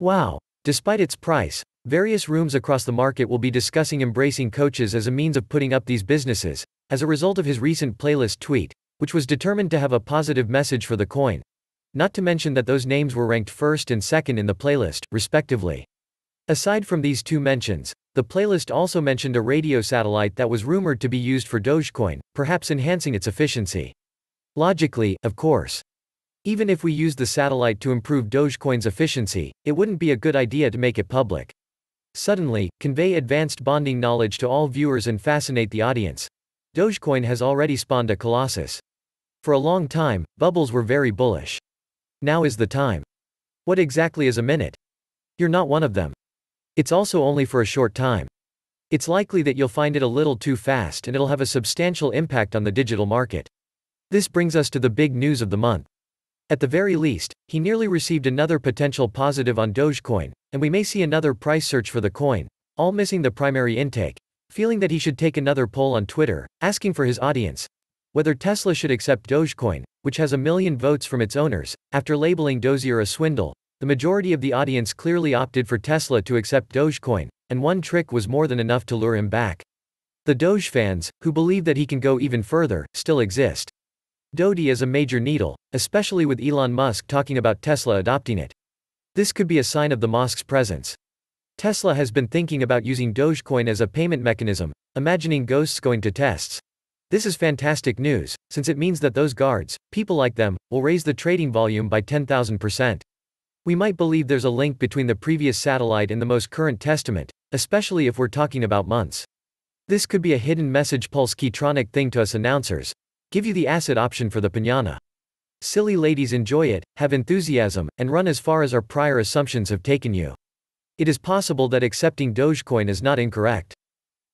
Wow. Despite its price, various rooms across the market will be discussing embracing coaches as a means of putting up these businesses, as a result of his recent playlist tweet, which was determined to have a positive message for the coin. Not to mention that those names were ranked first and second in the playlist, respectively. Aside from these two mentions, the playlist also mentioned a radio satellite that was rumored to be used for Dogecoin, perhaps enhancing its efficiency. Logically, of course. Even if we used the satellite to improve Dogecoin's efficiency, it wouldn't be a good idea to make it public. Suddenly, convey advanced bonding knowledge to all viewers and fascinate the audience. Dogecoin has already spawned a colossus. For a long time, bubbles were very bullish. Now is the time. What exactly is a minute? You're not one of them. It's also only for a short time. It's likely that you'll find it a little too fast and it'll have a substantial impact on the digital market. This brings us to the big news of the month. At the very least, he nearly received another potential positive on Dogecoin, and we may see another price search for the coin, all missing the primary intake, feeling that he should take another poll on Twitter, asking for his audience, whether Tesla should accept Dogecoin, which has a million votes from its owners, after labeling Dozier a swindle, the majority of the audience clearly opted for Tesla to accept Dogecoin, and one trick was more than enough to lure him back. The Doge fans, who believe that he can go even further, still exist. Doty is a major needle, especially with Elon Musk talking about Tesla adopting it. This could be a sign of the Musk's presence. Tesla has been thinking about using Dogecoin as a payment mechanism, imagining ghosts going to tests. This is fantastic news, since it means that those guards, people like them, will raise the trading volume by 10,000%. We might believe there's a link between the previous satellite and the most current testament, especially if we're talking about months. This could be a hidden message pulse keytronic thing to us announcers, Give you the acid option for the pinata. Silly ladies enjoy it, have enthusiasm, and run as far as our prior assumptions have taken you. It is possible that accepting Dogecoin is not incorrect.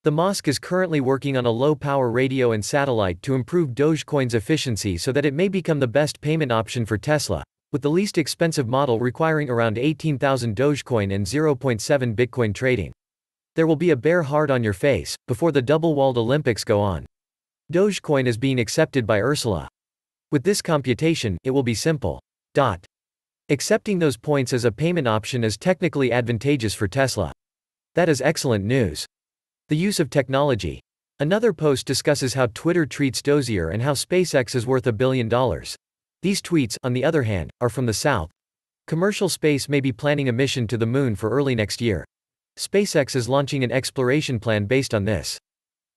The mosque is currently working on a low-power radio and satellite to improve Dogecoin's efficiency so that it may become the best payment option for Tesla, with the least expensive model requiring around 18,000 Dogecoin and 0.7 Bitcoin trading. There will be a bear heart on your face, before the double-walled Olympics go on. Dogecoin is being accepted by Ursula. With this computation, it will be simple. Dot. Accepting those points as a payment option is technically advantageous for Tesla. That is excellent news. The use of technology. Another post discusses how Twitter treats Dozier and how SpaceX is worth a billion dollars. These tweets, on the other hand, are from the South. Commercial space may be planning a mission to the moon for early next year. SpaceX is launching an exploration plan based on this.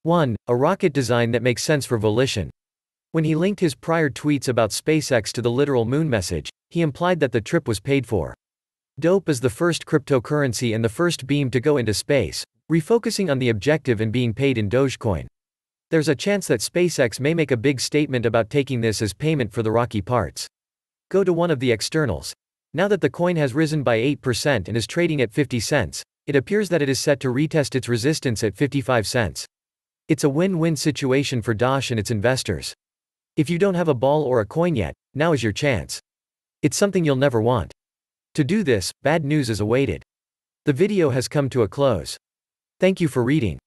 1. A rocket design that makes sense for Volition. When he linked his prior tweets about SpaceX to the literal moon message, he implied that the trip was paid for. DOPE is the first cryptocurrency and the first beam to go into space, refocusing on the objective and being paid in Dogecoin. There's a chance that SpaceX may make a big statement about taking this as payment for the rocky parts. Go to one of the externals. Now that the coin has risen by 8% and is trading at 50 cents, it appears that it is set to retest its resistance at 55 cents. It's a win-win situation for Dash and its investors. If you don't have a ball or a coin yet, now is your chance. It's something you'll never want. To do this, bad news is awaited. The video has come to a close. Thank you for reading.